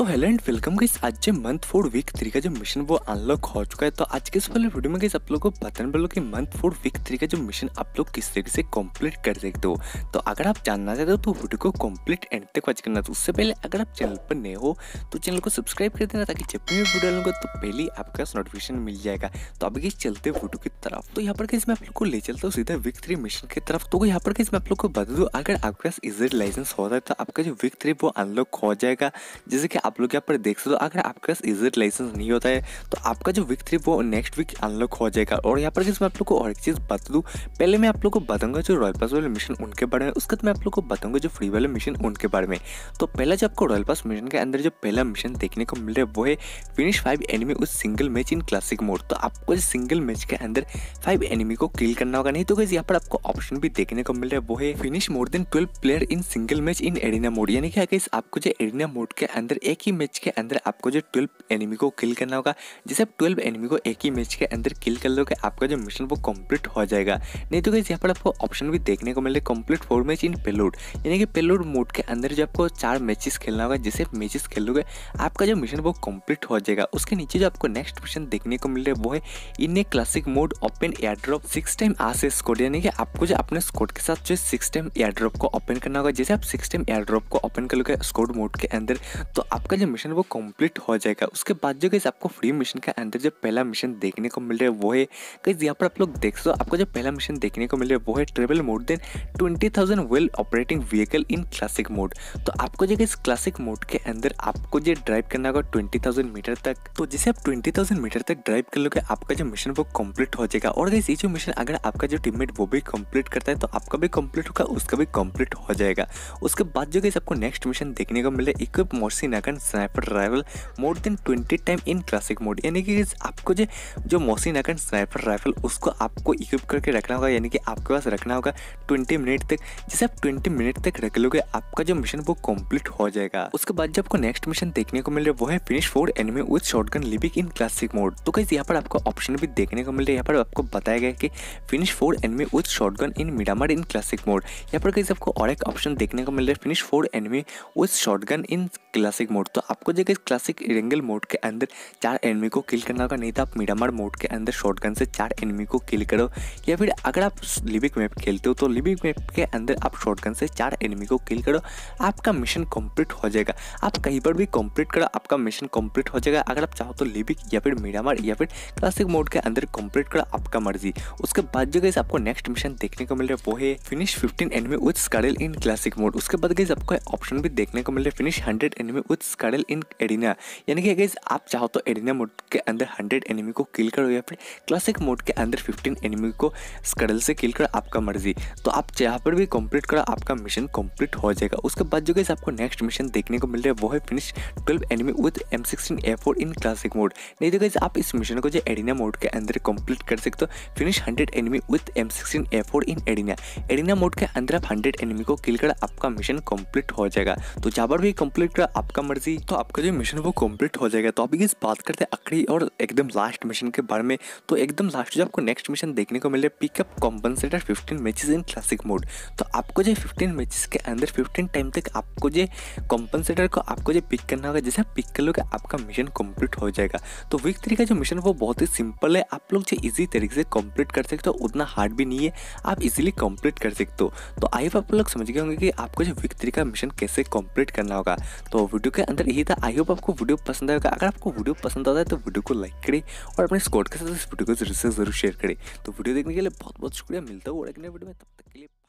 तो hello and welcome guys आज जो मंथ फोर वीक थ्री का जो मिशन वो अनलॉक हो चुका है तो आज के इस वाले वीडियो में गाइस आप लोगों को बताने वालों कि मंथ फोर वीक थ्री का जो मिशन आप लोग किस तरीके से कंप्लीट कर सकते हो तो अगर आप जानना चाहते हो तो वीडियो को कंप्लीट एंड तक वॉच करना तो उससे पहले अगर आप चैनल पर नए हो तो चैनल को सब्सक्राइब कर देना ताकि जब भी वीडियो लूंगा तो पहले आपका नोटिफिकेशन मिल जाएगा तो अभी गई चलते वीडियो की तरफ तो यहाँ पर किस मैं आप लोग को ले चलता हूँ सीधा वीक थ्री मिशन की तरफ तो यहाँ पर किस मैं आप लोग को बता दूँ अगर आपके पास इजर लाइसेंस होता है तो आपका जो वीक थ्री वो अनलॉक हो जाएगा जैसे कि आप लोग यहाँ पर देख सकते हो अगर आपके पास इजिट लाइसेंस नहीं होता है तो आपका जो विक थ्री वो नेक्स्ट वीक अनलॉक हो जाएगा और यहाँ पर जिसमें आप लोग को और एक चीज़ बता दूँ पहले मैं आप लोग को बताऊंगा जो रॉयल पास वाले मिशन उनके बारे में उसके बाद मैं आप लोग को बताऊंगा जो फ्री वाले मिशन उनके बारे में तो पहला जो आपको रॉयल पास मिशन के अंदर जो पहला मिशन देखने को मिल रहा है वो है फिनिश फाइव एनिमी उस single match in classic mode तो आपको सिंगल मैच के अंदर फाइव एनिमी को किल करना होगा नहीं तो कैसे यहाँ पर आपको ऑप्शन भी देखने को मिल रहा है वो है finish more than twelve player in single match in arena mode यानी कि आपको जो एरिना मोड के अंदर एक ही मैच के अंदर आपको जो ट्वेल्व एनिमी को किल करना होगा जैसे आप ट्वेल्व एनिमी को एक ही मैच के अंदर किल कर लोगे आपका जो मिशन वो कंप्लीट हो जाएगा नहीं तो यहाँ पर आपको ऑप्शन भी देखने को मिले complete four match in payload यानी कि पेलोड मोड के अंदर जो आपको चार मैचेस खेलना होगा जैसे मैचेस खेल लोगे आपका जो मिशन वो कंप्लीट हो जाएगा उसके नीचे जो आपको नेक्स्ट मिशन देखने को मिल रहा है वो है in classic mode open air drop six time as squad यानी कि आपको जो अपने स्कोड के साथ जो सिक्स टाइम एयर ड्रॉप को ओपन करना होगा जैसे आप सिक्स टाइम एयर ड्रॉप को ओपन कर लोगे स्कोड मोड के अंदर तो आप आपका जो मिशन वो कंप्लीट हो जाएगा उसके बाद जो गैस आपको फ्री मिशन के अंदर जो पहला मिशन देखने को मिल रहा है वो है गैस यहाँ पर आप लोग देख सो आपको जो पहला मिशन देखने को मिल रहा है वो है travel more than twenty thousand while operating vehicle in classic mode तो आपको जो गैस क्लासिक मोड के अंदर आपको जो ड्राइव करना होगा ट्वेंटी थाउजेंड मीटर तक तो जैसे आप ट्वेंटी थाउजेंड मीटर तक ड्राइव कर लोगे आपका जो मिशन वो कम्प्लीट हो जाएगा और गैस ये जो मिशन अगर आपका जो टीममेट वो भी कम्प्लीट करता है तो आपका भी कम्प्लीट होगा उसका भी कम्प्लीट हो जाएगा उसके बाद जो गैस आपको नेक्स्ट मिशन देखने को मिल रहा है इक्विप मोर्सी Nagant second sniper rifle more than twenty time in classic mode यानी कि आपको जो जो मोसिन अकन स्नाइपर राइफल उसको आपको इक्विप करके रखना होगा यानी कि आपके पास रखना होगा ट्वेंटी मिनट तक जैसे आप ट्वेंटी मिनट तक रख लोगे आपका जो मिशन वो कम्प्लीट हो जाएगा उसके बाद जो आपको नेक्स्ट मिशन देखने को मिल रहा है वो है finish four enemy with shotgun लिबिक इन क्लासिक मोड तो कैसे यहाँ पर आपको ऑप्शन भी देखने को मिल रहा है यहाँ पर आपको बताया गया कि finish four enemy with shotgun in Miramar in classic mode यहाँ पर कैसे आपको और एक ऑप्शन देखने को मिल रहा है finish four enemy with shotgun in classic mode mode तो आपको जगह क्लासिक रेंगल मोड के अंदर चार एनमी को किल करना होगा नहीं तो आप मीडामार मोड के अंदर शॉर्ट से चार एनमी को किल करो या फिर अगर आप लिबिक मैप खेलते हो तो लिबिक मैप के अंदर आप शॉर्ट से चार एनमी को किल करो आपका मिशन कंप्लीट हो जाएगा आप कहीं पर भी कंप्लीट करो आपका मिशन कंप्लीट हो जाएगा अगर आप चाहो तो लिबिक या फिर मीडामार या फिर क्लासिक मोड के अंदर कंप्लीट करो आपका मर्जी उसके बाद जो गई आपको नेक्स्ट मिशन देखने को मिल रहा है वो है finish fifteen enemy with SCAR L in classic mode उसके बाद गई आपको ऑप्शन भी देखने को मिल रहा है finish hundred enemy with SCAR L in arena यानी कि अगर आप चाहो तो एडिना मोड के अंदर हंड्रेड एनिमी को किल करो या फिर क्लासिक मोड के अंदर फिफ्टीन एनिमी को स्कडल से किल करो आपका मर्जी तो आप जहाँ पर भी कंप्लीट करो आपका मिशन कंप्लीट हो जाएगा उसके बाद जो गैस आपको नेक्स्ट मिशन देखने को मिल रहा है वो है finish twelve enemy with M sixteen A four in classic mode नहीं तो गैस आप इस मिशन को जो एडिना मोड के अंदर कंप्लीट कर सकते हो finish hundred enemy with M sixteen A four in arena arena mode के अंदर आप हंड्रेड एनिमी को किल कर आपका मिशन कंप्लीट हो जाएगा तो जहाँ पर भी कंप्लीट कर आपका मर्जी मर्जी तो आपका जो मिशन वो कम्प्लीट हो जाएगा तो अभी इस बात करते हैं आखिरी और एकदम लास्ट मिशन के बारे में तो एकदम लास्ट जो आपको नेक्स्ट मिशन देखने को मिले pickup compensator fifteen matches in classic mode तो आपको जो फिफ्टीन मैचेस के अंदर फिफ्टीन टाइम तक आपको जो कॉम्पनसेटर को आपको जो पिक करना होगा जैसे पिक कर लोगे आपका मिशन कम्प्लीट हो जाएगा तो वीक थ्री का जो मिशन वो बहुत ही सिंपल है आप लोग जो इजी तरीके से कम्प्लीट कर सकते हो उतना हार्ड भी नहीं है आप इजीली कम्प्लीट कर सकते हो तो आई आप लोग समझ गए होंगे कि आपको जो वीक थ्री का मिशन कैसे कम्प्लीट करना होगा तो वीडियो के अंदर यही था आई होप आपको वीडियो पसंद आएगा अगर आपको वीडियो पसंद आता है तो वीडियो को लाइक करें और अपने स्कॉट के साथ इस वीडियो को जरूर से जरूर शेयर करें तो वीडियो देखने के लिए बहुत बहुत शुक्रिया मिलता हूँ और वीडियो में तब तक के लिए